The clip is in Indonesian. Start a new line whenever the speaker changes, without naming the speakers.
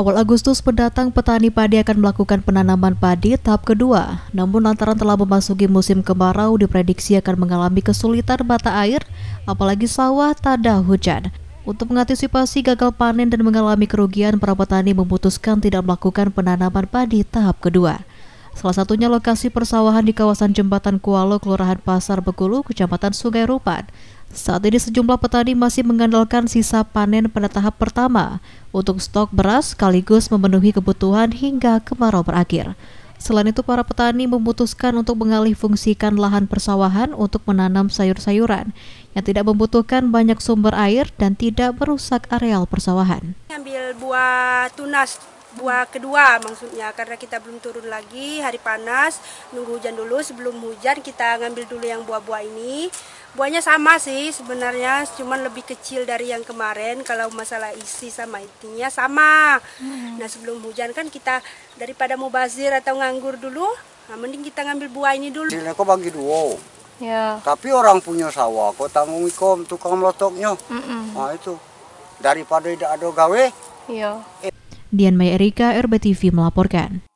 Awal Agustus pendatang petani padi akan melakukan penanaman padi tahap kedua. Namun lantaran telah memasuki musim kemarau diprediksi akan mengalami kesulitan mata air, apalagi sawah tanda hujan. Untuk mengantisipasi gagal panen dan mengalami kerugian, para petani memutuskan tidak melakukan penanaman padi tahap kedua. Salah satunya lokasi persawahan di kawasan Jembatan Kualo, Kelurahan Pasar Begulu, Kecamatan Sungai Rupan. Saat ini sejumlah petani masih mengandalkan sisa panen pada tahap pertama untuk stok beras sekaligus memenuhi kebutuhan hingga kemarau berakhir. Selain itu, para petani memutuskan untuk mengalih fungsikan lahan persawahan untuk menanam sayur-sayuran yang tidak membutuhkan banyak sumber air dan tidak merusak areal persawahan.
Ambil buah tunas buah kedua maksudnya karena kita belum turun lagi hari panas nunggu hujan dulu sebelum hujan kita ngambil dulu yang buah-buah ini buahnya sama sih sebenarnya cuman lebih kecil dari yang kemarin kalau masalah isi sama intinya sama hmm. nah sebelum hujan kan kita daripada mau bazir atau nganggur dulu nah, mending kita ngambil buah ini dulu ini
kok bagi dua ya. tapi orang punya sawah kok tanggung ikom tukang melotoknya mm -mm. nah itu daripada tidak ada gawe iya. eh,
Dian Maya Erika, RBTV melaporkan.